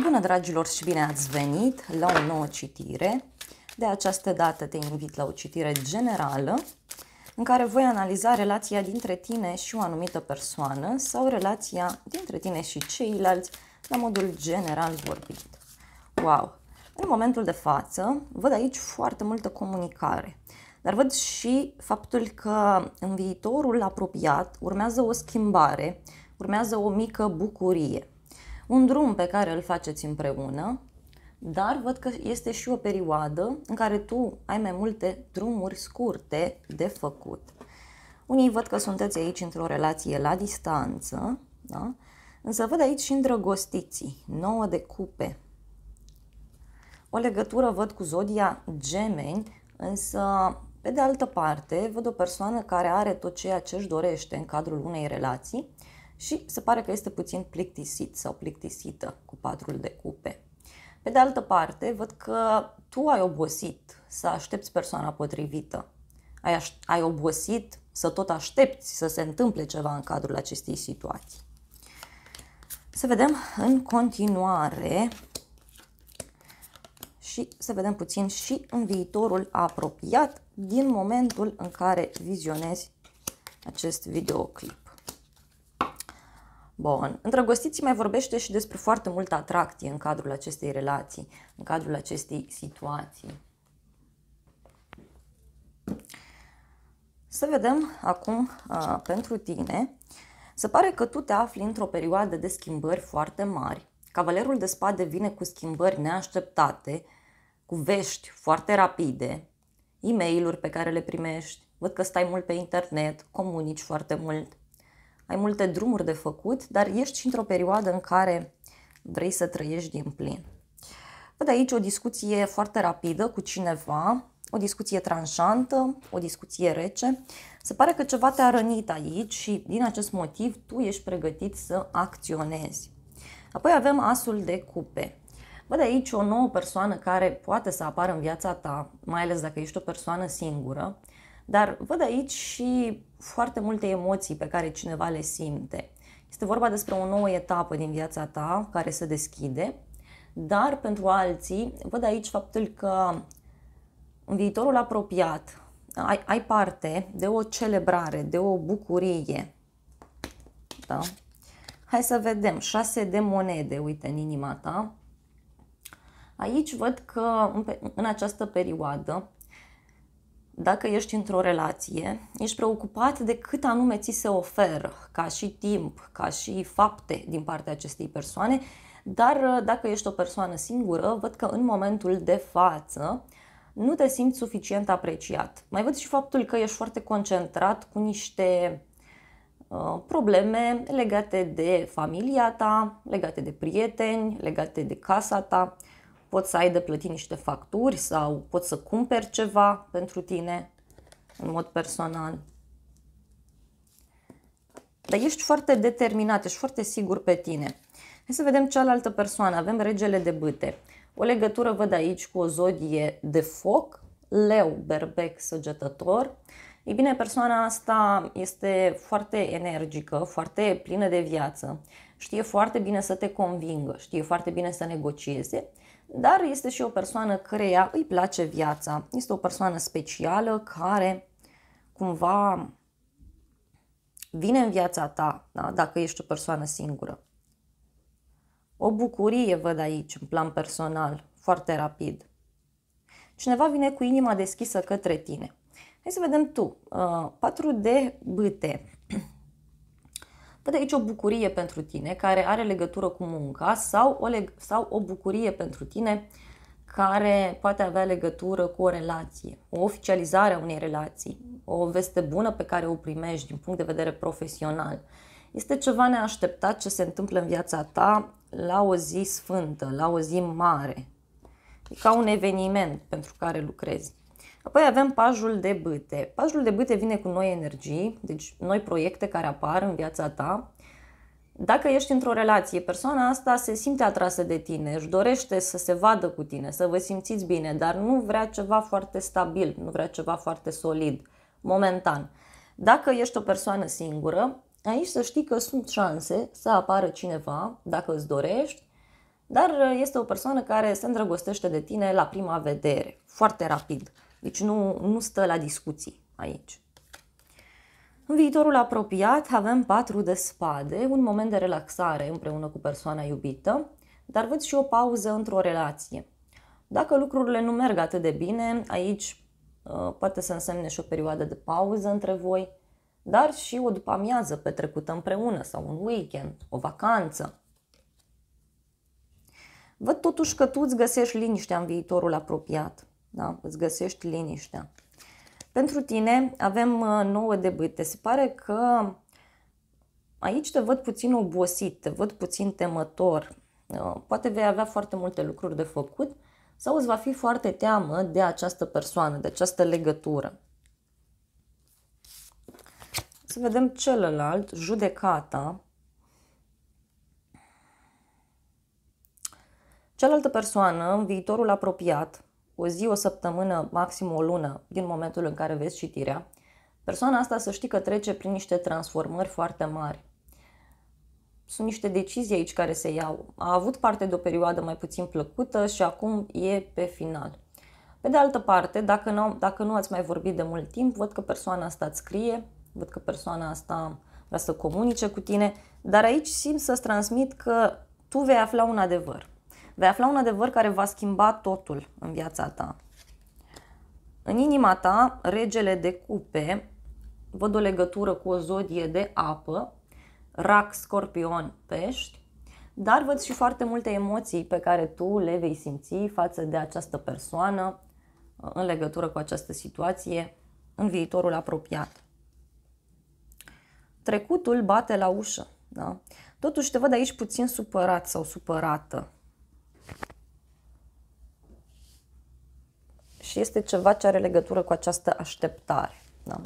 Bună dragilor și bine ați venit la o nouă citire. De această dată te invit la o citire generală în care voi analiza relația dintre tine și o anumită persoană sau relația dintre tine și ceilalți la modul general vorbit. Wow! În momentul de față văd aici foarte multă comunicare, dar văd și faptul că în viitorul apropiat urmează o schimbare, urmează o mică bucurie un drum pe care îl faceți împreună, dar văd că este și o perioadă în care tu ai mai multe drumuri scurte de făcut. Unii văd că sunteți aici într-o relație la distanță, da? însă văd aici și îndrăgostiții, nouă de cupe. O legătură văd cu zodia gemeni, însă pe de altă parte văd o persoană care are tot ceea ce își dorește în cadrul unei relații, și se pare că este puțin plictisit sau plictisită cu patrul de cupe. Pe de altă parte, văd că tu ai obosit să aștepți persoana potrivită. Ai, aș- ai obosit să tot aștepți să se întâmple ceva în cadrul acestei situații. Să vedem în continuare și să vedem puțin și în viitorul apropiat din momentul în care vizionezi acest videoclip. Bun. Îndrăgostiții mai vorbește și despre foarte multă atracție în cadrul acestei relații, în cadrul acestei situații. Să vedem acum uh, pentru tine. Se pare că tu te afli într-o perioadă de schimbări foarte mari. Cavalerul de spade vine cu schimbări neașteptate, cu vești foarte rapide, e mail pe care le primești, văd că stai mult pe internet, comunici foarte mult ai multe drumuri de făcut, dar ești și într-o perioadă în care vrei să trăiești din plin. Văd aici o discuție foarte rapidă cu cineva, o discuție tranșantă, o discuție rece. Se pare că ceva te-a rănit aici și din acest motiv tu ești pregătit să acționezi. Apoi avem asul de cupe. Văd aici o nouă persoană care poate să apară în viața ta, mai ales dacă ești o persoană singură, dar văd aici și foarte multe emoții pe care cineva le simte. Este vorba despre o nouă etapă din viața ta care se deschide, dar pentru alții văd aici faptul că în viitorul apropiat ai, ai parte de o celebrare, de o bucurie. Da? Hai să vedem. Șase de monede, uite, în inima ta. Aici văd că în această perioadă dacă ești într-o relație, ești preocupat de cât anume ți se oferă, ca și timp, ca și fapte din partea acestei persoane, dar uh, dacă ești o persoană singură, văd că în momentul de față nu te simți suficient apreciat. Mai văd și faptul că ești foarte concentrat cu niște uh, probleme legate de familia ta, legate de prieteni, legate de casa ta poți să ai de plătit niște facturi sau poți să cumperi ceva pentru tine în mod personal. Dar ești foarte determinat, ești foarte sigur pe tine. Hai să vedem cealaltă persoană. Avem regele de bâte. O legătură văd aici cu o zodie de foc, leu, berbec, săgetător. Ei bine, persoana asta este foarte energică, foarte plină de viață, știe foarte bine să te convingă, știe foarte bine să negocieze dar este și o persoană căreia îi place viața. Este o persoană specială care cumva vine în viața ta, da? dacă ești o persoană singură. O bucurie văd aici, în plan personal, foarte rapid. Cineva vine cu inima deschisă către tine. Hai să vedem tu. 4 uh, de bâte. Văd aici o bucurie pentru tine care are legătură cu munca sau o, leg- sau o bucurie pentru tine care poate avea legătură cu o relație, o oficializare a unei relații, o veste bună pe care o primești din punct de vedere profesional. Este ceva neașteptat ce se întâmplă în viața ta la o zi sfântă, la o zi mare. E ca un eveniment pentru care lucrezi. Apoi avem pajul de bâte. Pajul de bâte vine cu noi energii, deci noi proiecte care apar în viața ta. Dacă ești într-o relație, persoana asta se simte atrasă de tine, își dorește să se vadă cu tine, să vă simțiți bine, dar nu vrea ceva foarte stabil, nu vrea ceva foarte solid, momentan. Dacă ești o persoană singură, aici să știi că sunt șanse să apară cineva, dacă îți dorești, dar este o persoană care se îndrăgostește de tine la prima vedere, foarte rapid. Deci nu, nu stă la discuții aici. În viitorul apropiat avem patru de spade, un moment de relaxare împreună cu persoana iubită, dar văd și o pauză într-o relație. Dacă lucrurile nu merg atât de bine, aici uh, poate să însemne și o perioadă de pauză între voi, dar și o după-amiază petrecută împreună sau un weekend, o vacanță. Văd totuși că tu îți găsești liniștea în viitorul apropiat. Da? Îți găsești liniștea. Pentru tine avem uh, nouă de bâte. Se pare că aici te văd puțin obosit, te văd puțin temător. Uh, poate vei avea foarte multe lucruri de făcut sau îți va fi foarte teamă de această persoană, de această legătură. Să vedem celălalt, judecata. Cealaltă persoană, în viitorul apropiat, o zi, o săptămână, maxim o lună din momentul în care vezi citirea, persoana asta să știi că trece prin niște transformări foarte mari. Sunt niște decizii aici care se iau. A avut parte de o perioadă mai puțin plăcută și acum e pe final. Pe de altă parte, dacă nu, dacă nu ați mai vorbit de mult timp, văd că persoana asta îți scrie, văd că persoana asta vrea să comunice cu tine, dar aici simt să-ți transmit că tu vei afla un adevăr. Vei afla un adevăr care va schimba totul în viața ta. În inima ta, regele de cupe, văd o legătură cu o zodie de apă, rac, scorpion, pești, dar văd și foarte multe emoții pe care tu le vei simți față de această persoană uh, în legătură cu această situație în viitorul apropiat. Trecutul bate la ușă. Da? Totuși te văd aici puțin supărat sau supărată. și este ceva ce are legătură cu această așteptare. Da?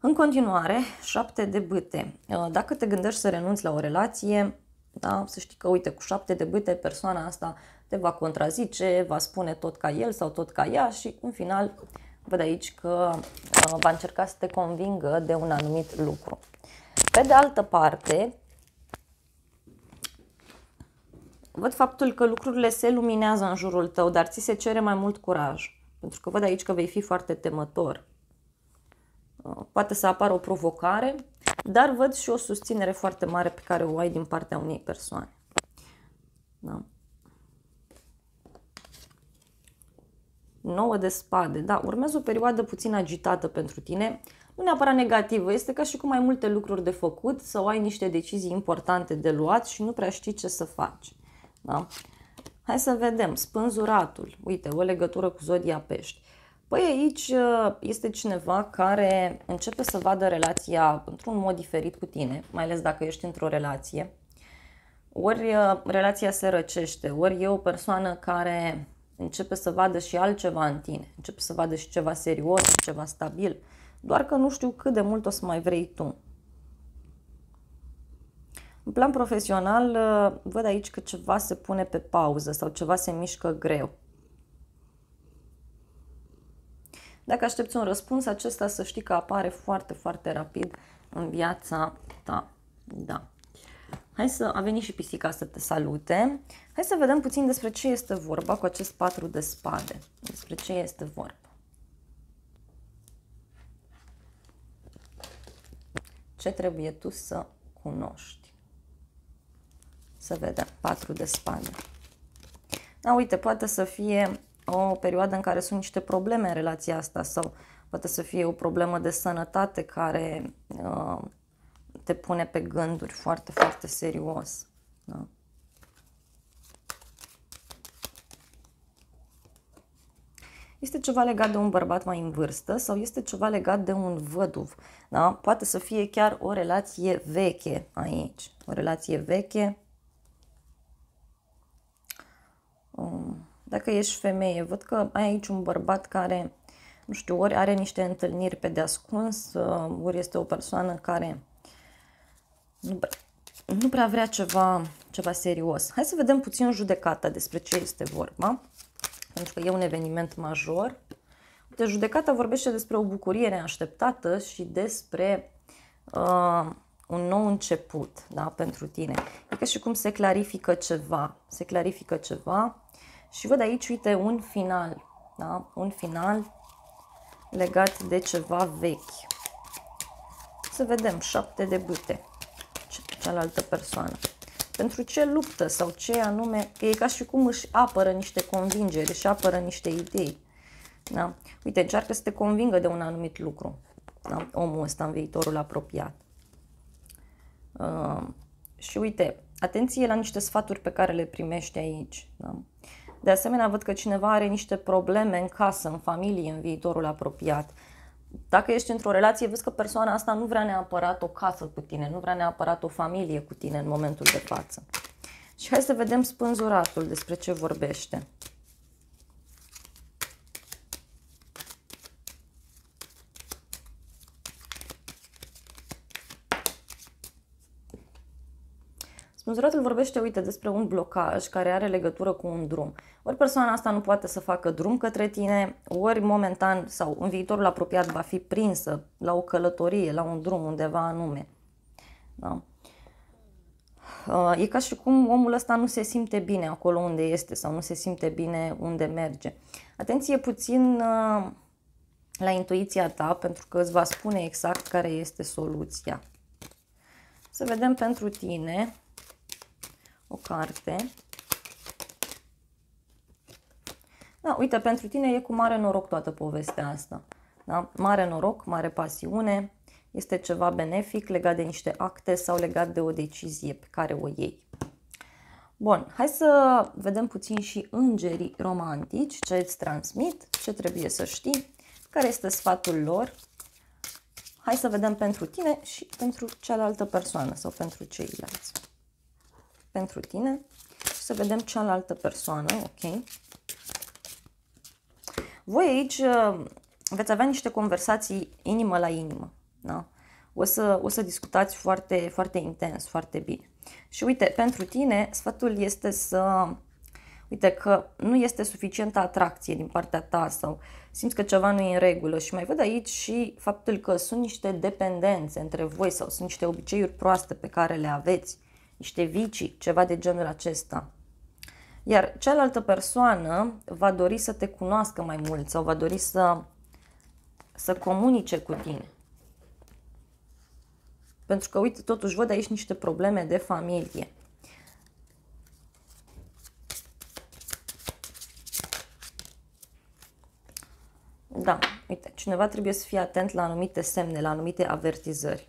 În continuare, șapte de bâte. Uh, dacă te gândești să renunți la o relație, da, să știi că, uite, cu șapte de bâte, persoana asta te va contrazice, va spune tot ca el sau tot ca ea și, în final, văd aici că uh, va încerca să te convingă de un anumit lucru. Pe de altă parte, văd faptul că lucrurile se luminează în jurul tău, dar ți se cere mai mult curaj. Pentru că văd aici că vei fi foarte temător. Uh, poate să apară o provocare, dar văd și o susținere foarte mare pe care o ai din partea unei persoane. Da. Nouă de spade. Da, urmează o perioadă puțin agitată pentru tine. Nu neapărat negativă, este ca și cu mai multe lucruri de făcut sau ai niște decizii importante de luat și nu prea știi ce să faci. Da? Hai să vedem. Spânzuratul. Uite, o legătură cu zodia pești. Păi aici uh, este cineva care începe să vadă relația într-un mod diferit cu tine, mai ales dacă ești într-o relație. Ori uh, relația se răcește, ori e o persoană care începe să vadă și altceva în tine, începe să vadă și ceva serios, ceva stabil, doar că nu știu cât de mult o să mai vrei tu. În plan profesional, uh, văd aici că ceva se pune pe pauză sau ceva se mișcă greu. Dacă aștepți un răspuns, acesta să știi că apare foarte, foarte rapid în viața ta. Da. Hai să a venit și pisica să te salute. Hai să vedem puțin despre ce este vorba cu acest patru de spade. Despre ce este vorba. Ce trebuie tu să cunoști. Să vedem, patru de spade. Da, uite, poate să fie o perioadă în care sunt niște probleme în relația asta sau poate să fie o problemă de sănătate care uh, te pune pe gânduri foarte, foarte serios. Da? Este ceva legat de un bărbat mai în vârstă sau este ceva legat de un văduv. Da? Poate să fie chiar o relație veche aici. O relație veche Um, dacă ești femeie, văd că ai aici un bărbat care, nu știu, ori are niște întâlniri pe deascuns, uh, ori este o persoană care nu prea, nu prea vrea ceva, ceva serios. Hai să vedem puțin judecata despre ce este vorba, pentru că e un eveniment major. Uite, judecata vorbește despre o bucurie neașteptată și despre uh, un nou început da, pentru tine. E ca și cum se clarifică ceva, se clarifică ceva și văd aici, uite, un final, da? Un final legat de ceva vechi. Să vedem, șapte de bute, cealaltă persoană. Pentru ce luptă sau ce anume, că e ca și cum își apără niște convingeri, își apără niște idei. Da? Uite, încearcă să te convingă de un anumit lucru, da? omul ăsta în viitorul apropiat. Uh, și uite, atenție la niște sfaturi pe care le primești aici. Da? De asemenea, văd că cineva are niște probleme în casă, în familie, în viitorul apropiat. Dacă ești într-o relație, vezi că persoana asta nu vrea neapărat o casă cu tine, nu vrea neapărat o familie cu tine în momentul de față. Și hai să vedem spânzuratul despre ce vorbește. Spânzuratul vorbește, uite, despre un blocaj care are legătură cu un drum. Ori persoana asta nu poate să facă drum către tine, ori momentan sau în viitorul apropiat va fi prinsă la o călătorie, la un drum undeva anume. Da. Uh, e ca și cum omul ăsta nu se simte bine acolo unde este sau nu se simte bine unde merge. Atenție puțin uh, la intuiția ta pentru că îți va spune exact care este soluția. Să vedem pentru tine o carte. Da, uite, pentru tine e cu mare noroc toată povestea asta. Da? Mare noroc, mare pasiune, este ceva benefic legat de niște acte sau legat de o decizie pe care o iei. Bun, hai să vedem puțin și îngerii romantici, ce îți transmit, ce trebuie să știi, care este sfatul lor. Hai să vedem pentru tine și pentru cealaltă persoană sau pentru ceilalți pentru tine și să vedem cealaltă persoană, ok? Voi aici uh, veți avea niște conversații inimă la inimă, da? O să, o să discutați foarte, foarte intens, foarte bine. Și uite, pentru tine sfatul este să uite că nu este suficientă atracție din partea ta sau simți că ceva nu e în regulă și mai văd aici și faptul că sunt niște dependențe între voi sau sunt niște obiceiuri proaste pe care le aveți niște vicii, ceva de genul acesta. Iar cealaltă persoană va dori să te cunoască mai mult sau va dori să, să comunice cu tine. Pentru că, uite, totuși văd aici niște probleme de familie. Da, uite, cineva trebuie să fie atent la anumite semne, la anumite avertizări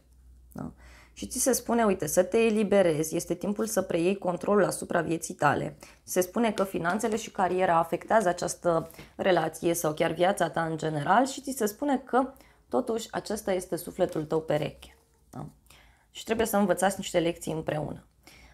și ți se spune, uite, să te eliberezi, este timpul să preiei controlul asupra vieții tale. Se spune că finanțele și cariera afectează această relație sau chiar viața ta în general și ți se spune că totuși acesta este sufletul tău pereche. Da? Și trebuie să învățați niște lecții împreună.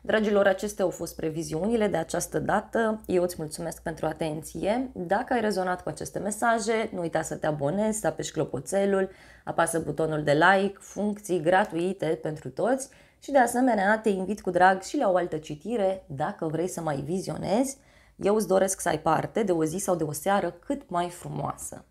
Dragilor, acestea au fost previziunile de această dată. Eu îți mulțumesc pentru atenție. Dacă ai rezonat cu aceste mesaje, nu uita să te abonezi, să apeși clopoțelul, apasă butonul de like, funcții gratuite pentru toți și de asemenea te invit cu drag și la o altă citire dacă vrei să mai vizionezi. Eu îți doresc să ai parte de o zi sau de o seară cât mai frumoasă.